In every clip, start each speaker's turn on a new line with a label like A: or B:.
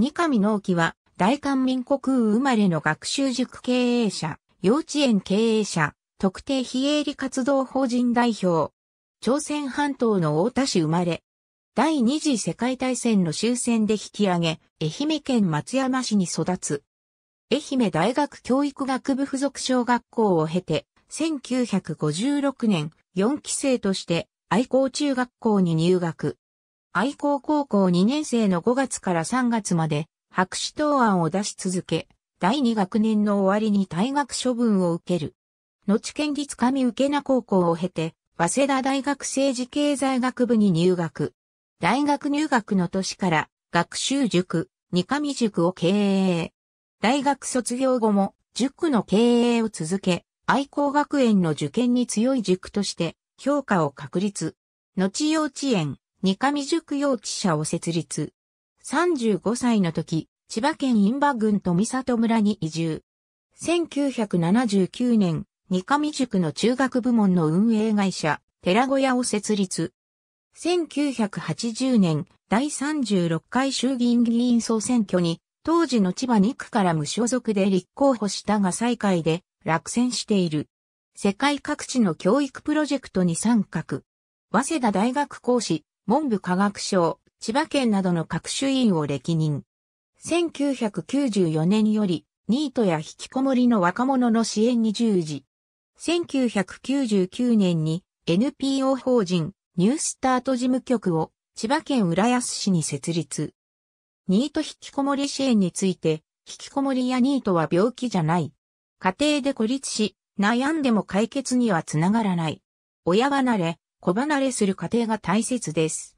A: 二上直樹は、大韓民国生まれの学習塾経営者、幼稚園経営者、特定非営利活動法人代表。朝鮮半島の大田市生まれ。第二次世界大戦の終戦で引き上げ、愛媛県松山市に育つ。愛媛大学教育学部附属小学校を経て、1956年4期生として愛好中学校に入学。愛好高校2年生の5月から3月まで白紙答案を出し続け、第2学年の終わりに退学処分を受ける。後県立上受名高校を経て、早稲田大学政治経済学部に入学。大学入学の年から学習塾、二上塾を経営。大学卒業後も塾の経営を続け、愛好学園の受験に強い塾として評価を確立。後幼稚園、三上塾幼稚舎を設立。35歳の時、千葉県印馬郡富里村に移住。1979年、三上塾の中学部門の運営会社、寺小屋を設立。1980年、第36回衆議院議員総選挙に、当時の千葉2区から無所属で立候補したが最下位で落選している。世界各地の教育プロジェクトに参画。早稲田大学講師、文部科学省、千葉県などの各種委員を歴任。1994年より、ニートや引きこもりの若者の支援に従事。1999年に NPO 法人ニュースタート事務局を千葉県浦安市に設立。ニート引きこもり支援について、引きこもりやニートは病気じゃない。家庭で孤立し、悩んでも解決にはつながらない。親離れ、子離れする過程が大切です。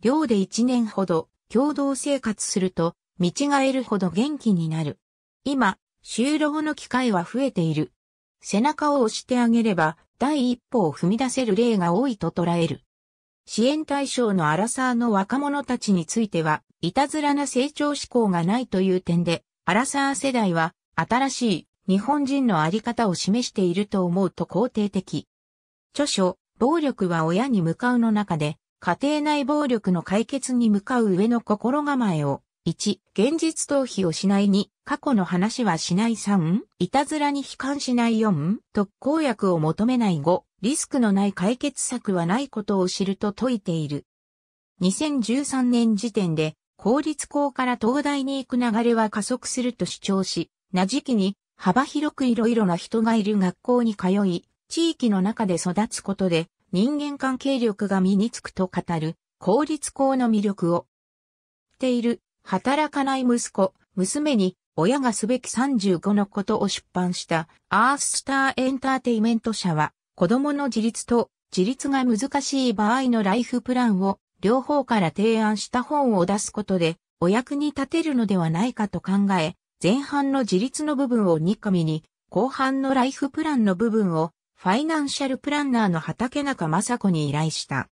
A: 寮で1年ほど共同生活すると見違えるほど元気になる。今、就労の機会は増えている。背中を押してあげれば第一歩を踏み出せる例が多いと捉える。支援対象のアラサーの若者たちについては、いたずらな成長志向がないという点で、アラサー世代は新しい日本人のあり方を示していると思うと肯定的。著書、暴力は親に向かうの中で、家庭内暴力の解決に向かう上の心構えを、1、現実逃避をしない2、過去の話はしない3、いたずらに悲観しない4、特効薬を求めない5、リスクのない解決策はないことを知ると説いている。2013年時点で、公立校から東大に行く流れは加速すると主張し、なじきに幅広くいろいろな人がいる学校に通い、地域の中で育つことで人間関係力が身につくと語る公立校の魅力を。ている働かない息子、娘に親がすべき35のことを出版したアーススターエンターテイメント社は子供の自立と自立が難しい場合のライフプランを両方から提案した本を出すことでお役に立てるのではないかと考え、前半の自立の部分を2組に、後半のライフプランの部分をファイナンシャルプランナーの畑中雅子に依頼した。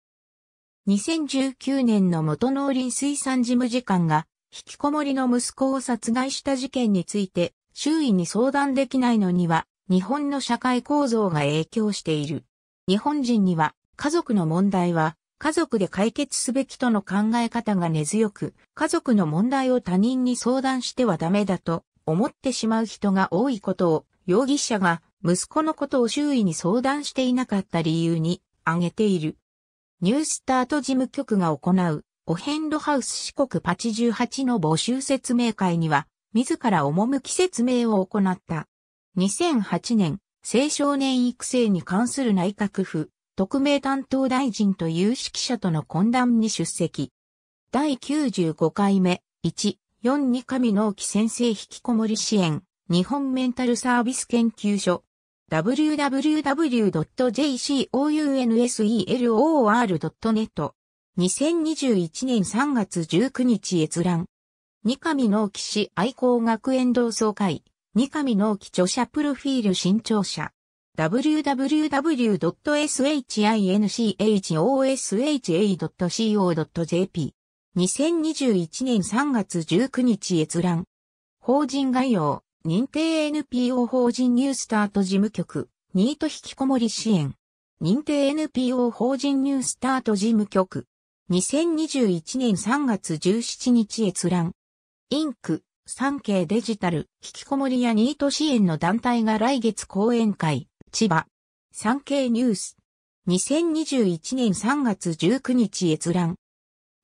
A: 2019年の元農林水産事務次官が、引きこもりの息子を殺害した事件について、周囲に相談できないのには、日本の社会構造が影響している。日本人には、家族の問題は、家族で解決すべきとの考え方が根強く、家族の問題を他人に相談してはダメだと思ってしまう人が多いことを、容疑者が息子のことを周囲に相談していなかった理由に挙げている。ニュースタート事務局が行う、おンドハウス四国パチ18の募集説明会には、自ら赴き説明を行った。2008年、青少年育成に関する内閣府、特命担当大臣と有識者との懇談に出席。第95回目、1、4に上の木先生引きこもり支援、日本メンタルサービス研究所、www.jcounselor.net 2021年3月19日閲覧三上農機氏愛好学園同窓会三上農機著者プロフィール新庁者。w w w s h i n c h o s h h a c o j p 2021年3月19日閲覧法人概要認定 NPO 法人ニュースタート事務局、ニート引きこもり支援。認定 NPO 法人ニュースタート事務局。2021年3月17日閲覧。インク、産経デジタル、引きこもりやニート支援の団体が来月講演会、千葉。産経ニュース。2021年3月19日閲覧。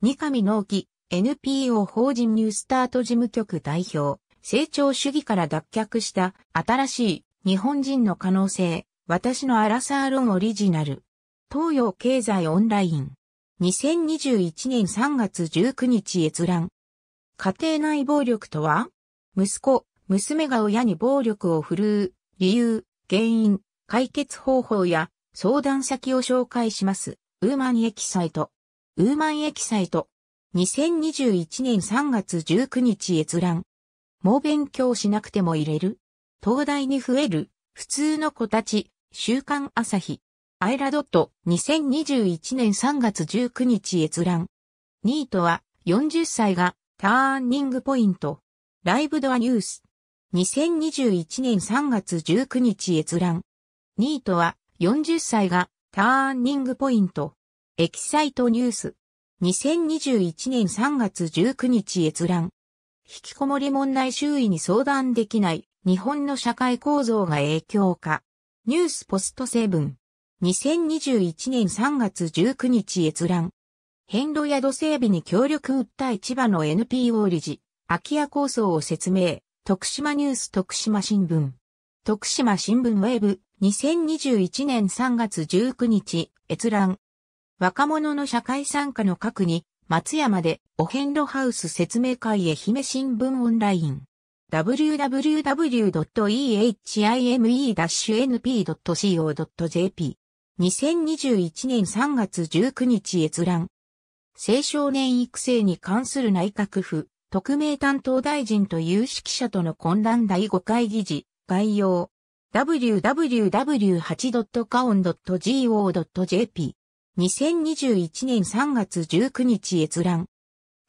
A: 三上農機、NPO 法人ニュースタート事務局代表。成長主義から脱却した新しい日本人の可能性、私のアラサーンオリジナル。東洋経済オンライン。2021年3月19日閲覧。家庭内暴力とは息子、娘が親に暴力を振るう、理由、原因、解決方法や相談先を紹介します。ウーマンエキサイト。ウーマンエキサイト。2021年3月19日閲覧。もう勉強しなくても入れる東大に増える普通の子たち、週刊朝日。アイラドット2021年3月19日閲覧。ニートは40歳がターニングポイント。ライブドアニュース。2021年3月19日閲覧。ニートは40歳がターニングポイント。エキサイトニュース。2021年3月19日閲覧。引きこもり問題周囲に相談できない、日本の社会構造が影響化。ニュースポストセブン。2021年3月19日閲覧。変路宿整備に協力訴え千葉の NPO 理事、空き家構想を説明。徳島ニュース徳島新聞。徳島新聞ウェブ2021年3月19日閲覧。若者の社会参加の核に松山でお遍路ハウス説明会愛媛新聞オンライン。www.ehime-np.co.jp 2021年3月19日閲覧。青少年育成に関する内閣府、特命担当大臣と有識者との混乱第5回議事、概要。www8.caon.go.jp 2021年3月19日閲覧。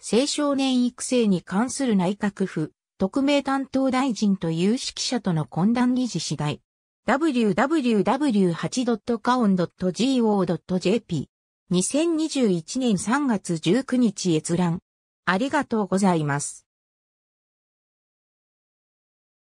A: 青少年育成に関する内閣府、特命担当大臣と有識者との懇談議事次第。www.8.caon.go.jp 2021年3月19日閲覧。ありがとうございます。